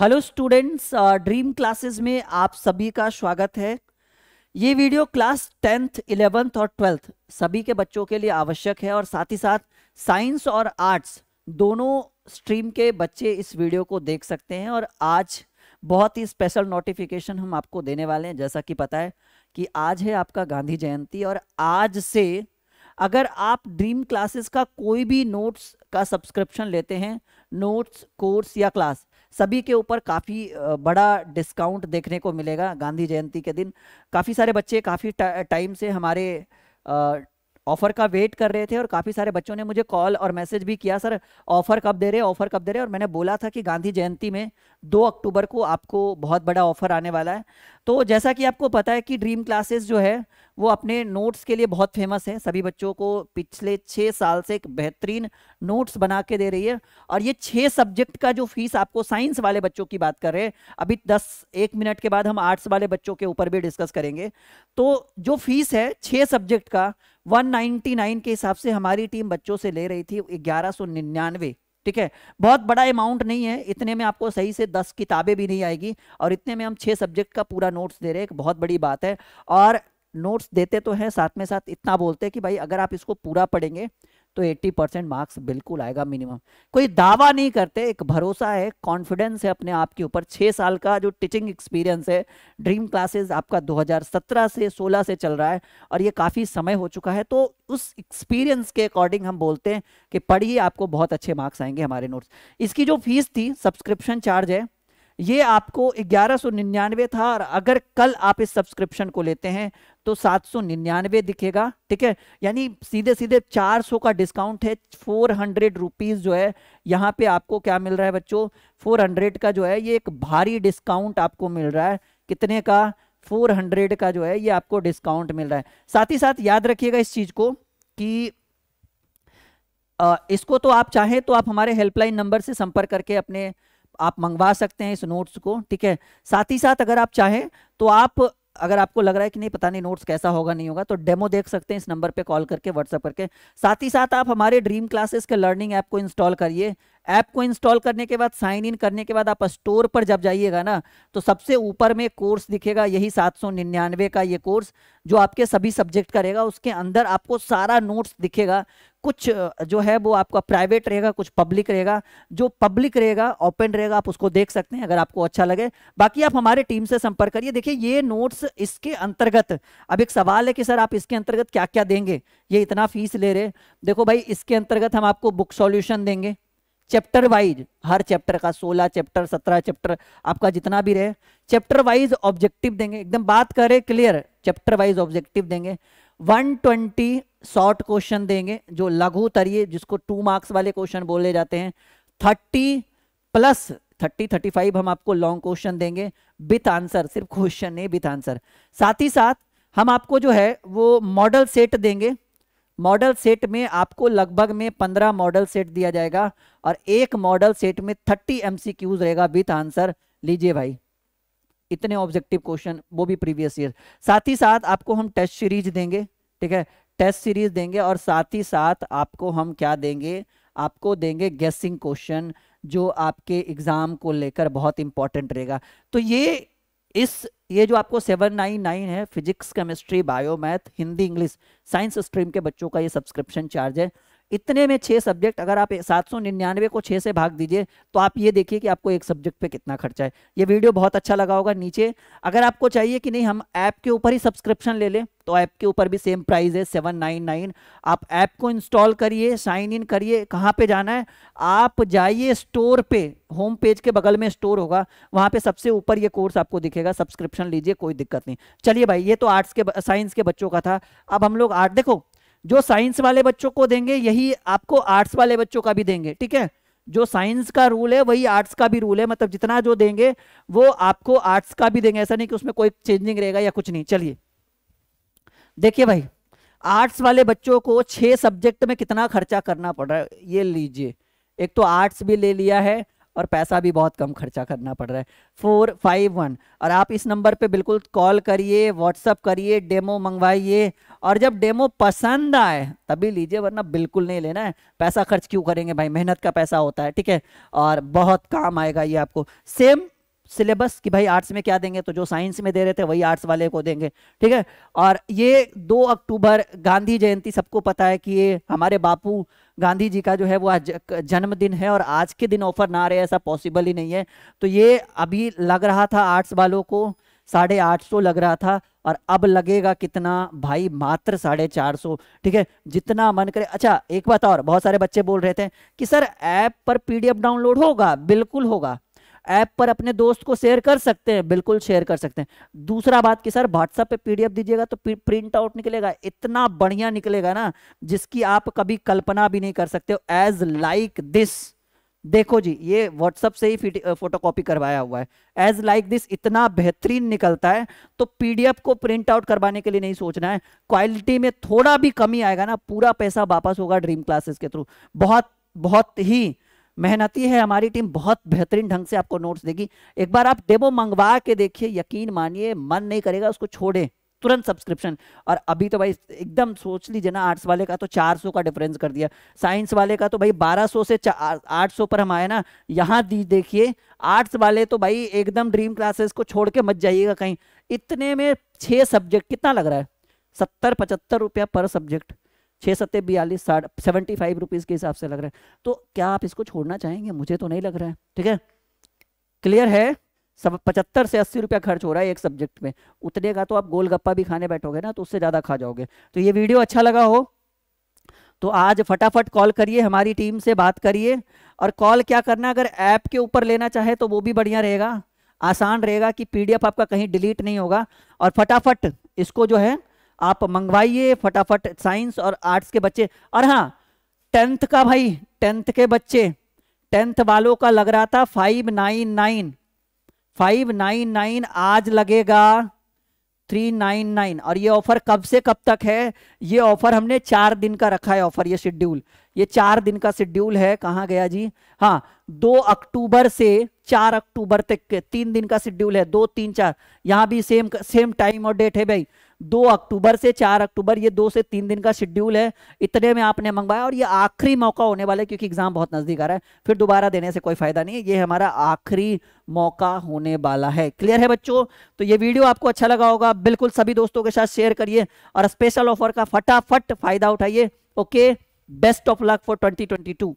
hello students dream classes में आप सभी का स्वागत है ये वीडियो क्लास टेंथ इलेवेंथ और ट्वेल्थ सभी के बच्चों के लिए आवश्यक है और साथ ही साथ साइंस और आर्ट्स दोनों स्ट्रीम के बच्चे इस वीडियो को देख सकते हैं और आज बहुत ही स्पेशल नोटिफिकेशन हम आपको देने वाले हैं जैसा कि पता है कि आज है आपका गांधी जयंती और आज से अगर आप ड्रीम क्लासेस का कोई भी नोट्स का सब्सक्रिप्शन लेते हैं नोट्स कोर्स या क्लास सभी के ऊपर काफ़ी बड़ा डिस्काउंट देखने को मिलेगा गांधी जयंती के दिन काफ़ी सारे बच्चे काफ़ी टाइम से हमारे ऑफर का वेट कर रहे थे और काफ़ी सारे बच्चों ने मुझे कॉल और मैसेज भी किया सर ऑफर कब दे रहे ऑफर कब दे रहे और मैंने बोला था कि गांधी जयंती में दो अक्टूबर को आपको बहुत बड़ा ऑफर आने वाला है तो जैसा कि आपको पता है कि ड्रीम क्लासेस जो है वो अपने नोट्स के लिए बहुत फेमस है सभी बच्चों को पिछले छः साल से एक बेहतरीन नोट्स बना के दे रही है और ये छः सब्जेक्ट का जो फीस आपको साइंस वाले बच्चों की बात कर रहे हैं अभी दस एक मिनट के बाद हम आर्ट्स वाले बच्चों के ऊपर भी डिस्कस करेंगे तो जो फीस है छः सब्जेक्ट का वन के हिसाब से हमारी टीम बच्चों से ले रही थी ग्यारह सौ निन्यानवे ठीक है बहुत बड़ा अमाउंट नहीं है इतने में आपको सही से दस किताबें भी नहीं आएगी और इतने में हम छः सब्जेक्ट का पूरा नोट्स दे रहे हैं एक बहुत बड़ी बात है और नोट्स देते तो हैं साथ में साथ इतना बोलते हैं कि भाई अगर आप इसको पूरा पढ़ेंगे तो 80 परसेंट मार्क्स बिल्कुल आएगा मिनिमम कोई दावा नहीं करते एक भरोसा है कॉन्फिडेंस है अपने आप के ऊपर छः साल का जो टीचिंग एक्सपीरियंस है ड्रीम क्लासेस आपका 2017 से 16 से चल रहा है और ये काफ़ी समय हो चुका है तो उस एक्सपीरियंस के अकॉर्डिंग हम बोलते हैं कि पढ़िए आपको बहुत अच्छे मार्क्स आएंगे हमारे नोट्स इसकी जो फीस थी सब्सक्रिप्शन चार्ज है ये आपको ग्यारह निन्यानवे था और अगर कल आप इस सब्सक्रिप्शन को लेते हैं तो सात सौ निन्यानवे दिखेगा ठीक है यानी सीधे सीधे चार सौ का डिस्काउंट है फोर हंड्रेड जो है यहाँ पे आपको क्या मिल रहा है बच्चों 400 का जो है ये एक भारी डिस्काउंट आपको मिल रहा है कितने का फोर हंड्रेड का जो है ये आपको डिस्काउंट मिल रहा है साथ ही साथ याद रखिएगा इस चीज़ को कि आ, इसको तो आप चाहें तो आप हमारे हेल्पलाइन नंबर से संपर्क करके अपने आप मंगवा सकते हैं इस नोट्स को ठीक है साथ ही साथ अगर आप चाहें तो आप अगर आपको लग रहा है कि नहीं पता नहीं नोट्स कैसा होगा नहीं होगा तो डेमो देख सकते हैं इस नंबर पे कॉल करके व्हाट्सअप करके साथ ही साथ आप हमारे ड्रीम क्लासेस के लर्निंग ऐप को इंस्टॉल करिए ऐप को इंस्टॉल करने के बाद साइन इन करने के बाद आप स्टोर पर जब जाइएगा ना तो सबसे ऊपर में कोर्स दिखेगा यही सात सौ निन्यानवे का ये कोर्स जो आपके सभी सब्जेक्ट करेगा उसके अंदर आपको सारा नोट्स दिखेगा कुछ जो है वो आपका प्राइवेट रहेगा कुछ पब्लिक रहेगा जो पब्लिक रहेगा ओपन रहेगा आप उसको देख सकते हैं अगर आपको अच्छा लगे बाकी आप हमारे टीम से संपर्क करिए देखिए ये नोट्स इसके अंतर्गत अब एक सवाल है कि सर आप इसके अंतर्गत क्या क्या देंगे ये इतना फीस ले रहे देखो भाई इसके अंतर्गत हम आपको बुक सॉल्यूशन देंगे चैप्टर वाइज हर चैप्टर का 16 चैप्टर 17 चैप्टर आपका जितना भी रहे चैप्टर वाइज ऑब्जेक्टिव देंगे एकदम बात करें क्लियर चैप्टर वाइज ऑब्जेक्टिव देंगे 120 शॉर्ट क्वेश्चन देंगे जो लघु तरीय जिसको टू मार्क्स वाले क्वेश्चन बोले जाते हैं 30 प्लस 30 35 हम आपको लॉन्ग क्वेश्चन देंगे विथ आंसर सिर्फ क्वेश्चन नहीं विथ आंसर साथ ही साथ हम आपको जो है वो मॉडल सेट देंगे मॉडल सेट में आपको लगभग में पंद्रह मॉडल सेट दिया जाएगा और एक मॉडल सेट में थर्टी एम रहेगा विथ आंसर लीजिए भाई इतने ऑब्जेक्टिव क्वेश्चन वो भी प्रीवियस ईयर साथ ही साथ आपको हम टेस्ट सीरीज देंगे ठीक है टेस्ट सीरीज देंगे और साथ ही साथ आपको हम क्या देंगे आपको देंगे गेसिंग क्वेश्चन जो आपके एग्जाम को लेकर बहुत इंपॉर्टेंट रहेगा तो ये इस ये जो आपको सेवन नाइन नाइन है physics chemistry bio math Hindi English science stream के बच्चों का ये सब्सक्रिप्शन चार्ज है इतने में छः सब्जेक्ट अगर आप सात सौ निन्यानवे को छः से भाग दीजिए तो आप ये देखिए कि आपको एक सब्जेक्ट पे कितना खर्चा है ये वीडियो बहुत अच्छा लगा होगा नीचे अगर आपको चाहिए कि नहीं हम ऐप के ऊपर ही सब्सक्रिप्शन ले लें तो ऐप के ऊपर भी सेम प्राइस है सेवन नाइन नाइन आप ऐप को इंस्टॉल करिए साइन इन करिए कहाँ पे जाना है आप जाइए स्टोर पे होम पेज के बगल में स्टोर होगा वहाँ पे सबसे ऊपर ये कोर्स आपको दिखेगा सब्सक्रिप्शन लीजिए कोई दिक्कत नहीं चलिए भाई ये तो आर्ट्स के साइंस के बच्चों का था अब हम लोग आर्ट देखो जो साइंस वाले बच्चों को देंगे यही आपको आर्ट्स वाले बच्चों का भी देंगे ठीक है जो साइंस का रूल है वही आर्ट्स का भी रूल है मतलब जितना जो देंगे वो आपको आर्ट्स का भी देंगे ऐसा नहीं कि उसमें कोई चेंजिंग रहेगा या कुछ नहीं चलिए देखिए भाई आर्ट्स वाले बच्चों को छह सब्जेक्ट में कितना खर्चा करना पड़ रहा है ये लीजिए एक तो आर्ट्स भी ले लिया है और पैसा भी बहुत कम खर्चा करना पड़ रहा है फोर फाइव वन और आप इस नंबर पे बिल्कुल कॉल करिए व्हाट्सअप करिए डेमो मंगवाइए और जब डेमो पसंद आए तभी लीजिए वरना बिल्कुल नहीं लेना है पैसा खर्च क्यों करेंगे भाई मेहनत का पैसा होता है ठीक है और बहुत काम आएगा ये आपको सेम सिलेबस कि भाई आर्ट्स में क्या देंगे तो जो साइंस में दे रहे थे वही आर्ट्स वाले को देंगे ठीक है और ये दो अक्टूबर गांधी जयंती सबको पता है कि ये हमारे बापू गांधी जी का जो है वो आज जन्मदिन है और आज के दिन ऑफर ना रहे ऐसा पॉसिबल ही नहीं है तो ये अभी लग रहा था आर्ट्स वालों को साढ़े आठ सौ लग रहा था और अब लगेगा कितना भाई मात्र साढ़े चार सौ ठीक है जितना मन करे अच्छा एक बात और बहुत सारे बच्चे बोल रहे थे कि सर ऐप पर पीडीएफ डाउनलोड होगा बिल्कुल होगा ऐप पर अपने दोस्त को शेयर कर सकते हैं बिल्कुल शेयर कर सकते हैं दूसरा बात कि सर व्हाट्सएप पे पीडीएफ दीजिएगा तो प्रिंट आउट निकलेगा इतना बढ़िया निकलेगा ना जिसकी आप कभी कल्पना भी नहीं कर सकते हो एज लाइक दिस देखो जी ये व्हाट्सअप से ही फोटो कॉपी करवाया हुआ है एज लाइक दिस इतना बेहतरीन निकलता है तो पीडीएफ को प्रिंट आउट करवाने के लिए नहीं सोचना है क्वालिटी में थोड़ा भी कमी आएगा ना पूरा पैसा वापस होगा ड्रीम क्लासेस के थ्रू बहुत बहुत ही मेहनती है हमारी टीम बहुत बेहतरीन ढंग से आपको नोट्स देगी एक बार आप डेमो मंगवा के देखिए यकीन मानिए मन नहीं करेगा उसको छोड़े तुरंत सब्सक्रिप्शन और अभी तो भाई एकदम सोच लीजिए ना आर्ट्स वाले का तो 400 का डिफरेंस कर दिया साइंस वाले का तो भाई 1200 से 800 पर हम आए ना यहाँ दी देखिए आर्ट्स वाले तो भाई एकदम ड्रीम क्लासेस को छोड़ के मत जाइएगा कहीं इतने में छः सब्जेक्ट कितना लग रहा है सत्तर पचहत्तर रुपया पर सब्जेक्ट छः सत्ते बयालीस साठ सेवेंटी फाइव रुपीज़ के हिसाब से लग रहा है तो क्या आप इसको छोड़ना चाहेंगे मुझे तो नहीं लग रहा है ठीक है क्लियर है सब पचहत्तर से अस्सी रुपया खर्च हो रहा है एक सब्जेक्ट में उतने का तो आप गोलगप्पा भी खाने बैठोगे ना तो उससे ज़्यादा खा जाओगे तो ये वीडियो अच्छा लगा हो तो आज फटाफट कॉल करिए हमारी टीम से बात करिए और कॉल क्या करना अगर ऐप के ऊपर लेना चाहे तो वो भी बढ़िया रहेगा आसान रहेगा कि पीडीएफ आपका कहीं डिलीट नहीं होगा और फटाफट इसको जो है आप मंगवाइए फटाफट साइंस और आर्ट्स के बच्चे और हाँ टेंथ का भाई टेंथ के बच्चे टेंथ वालों का लग रहा था five nine nine five nine nine आज लगेगा थ्री नाइन नाइन और ये ऑफर कब से कब तक है ये ऑफर हमने चार दिन का रखा है ऑफर ये शेड्यूल ये चार दिन का शेड्यूल है कहाँ गया जी हाँ दो अक्टूबर से चार अक्टूबर तक तीन दिन का शेड्यूल है दो तीन चार यहाँ भी सेम सेम टाइम और डेट है भाई दो अक्टूबर से चार अक्टूबर ये दो से तीन दिन का शेड्यूल है इतने में आपने मंगवाया और ये आखिरी मौका होने वाला है क्योंकि एग्जाम बहुत नजदीक आ रहा है फिर दोबारा देने से कोई फायदा नहीं है ये हमारा आखिरी मौका होने वाला है क्लियर है बच्चों तो ये वीडियो आपको अच्छा लगा होगा बिल्कुल सभी दोस्तों के साथ शेयर करिए और स्पेशल ऑफर का फटाफट फायदा उठाइए okay best of luck for twenty